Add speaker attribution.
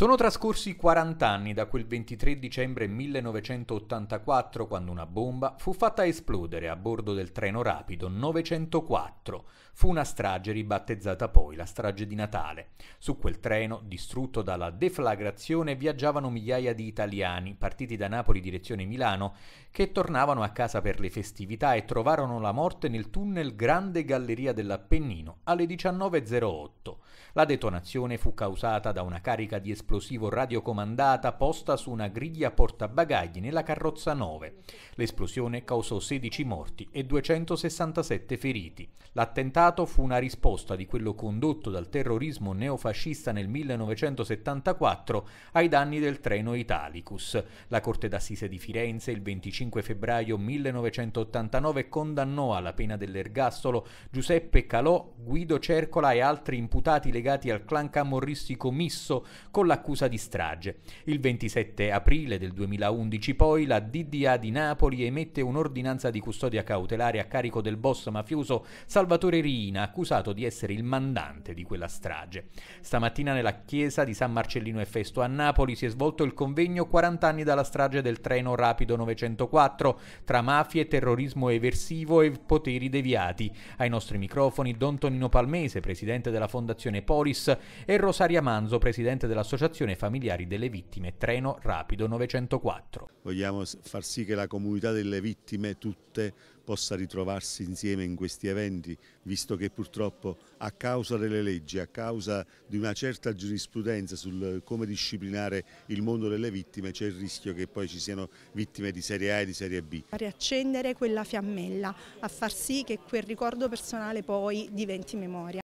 Speaker 1: Sono trascorsi 40 anni da quel 23 dicembre 1984 quando una bomba fu fatta esplodere a bordo del treno rapido 904. Fu una strage ribattezzata poi la strage di Natale. Su quel treno, distrutto dalla deflagrazione, viaggiavano migliaia di italiani partiti da Napoli direzione Milano che tornavano a casa per le festività e trovarono la morte nel tunnel Grande Galleria dell'Appennino alle 19.08. La detonazione fu causata da una carica di esplosione esplosivo radiocomandata posta su una griglia portabagagli nella carrozza 9. L'esplosione causò 16 morti e 267 feriti. L'attentato fu una risposta di quello condotto dal terrorismo neofascista nel 1974 ai danni del treno Italicus. La Corte d'Assise di Firenze il 25 febbraio 1989 condannò alla pena dell'ergastolo Giuseppe Calò, Guido Cercola e altri imputati legati al clan camorristico misso con la l'accusa di strage. Il 27 aprile del 2011 poi la DDA di Napoli emette un'ordinanza di custodia cautelare a carico del boss mafioso Salvatore Riina, accusato di essere il mandante di quella strage. Stamattina nella chiesa di San Marcellino e Festo a Napoli si è svolto il convegno 40 anni dalla strage del treno rapido 904 tra mafie, terrorismo eversivo e poteri deviati. Ai nostri microfoni Don Tonino Palmese, presidente della Fondazione Polis, e Rosaria Manzo, presidente dell'Associazione Associazione Familiari delle Vittime Treno Rapido 904. Vogliamo far sì che la comunità
Speaker 2: delle vittime tutte possa ritrovarsi insieme in questi eventi, visto che purtroppo a causa delle leggi, a causa di una certa giurisprudenza sul come disciplinare il mondo delle vittime, c'è il rischio che poi ci siano vittime di serie A e di serie B. A riaccendere quella fiammella, a far sì che quel ricordo personale poi diventi memoria.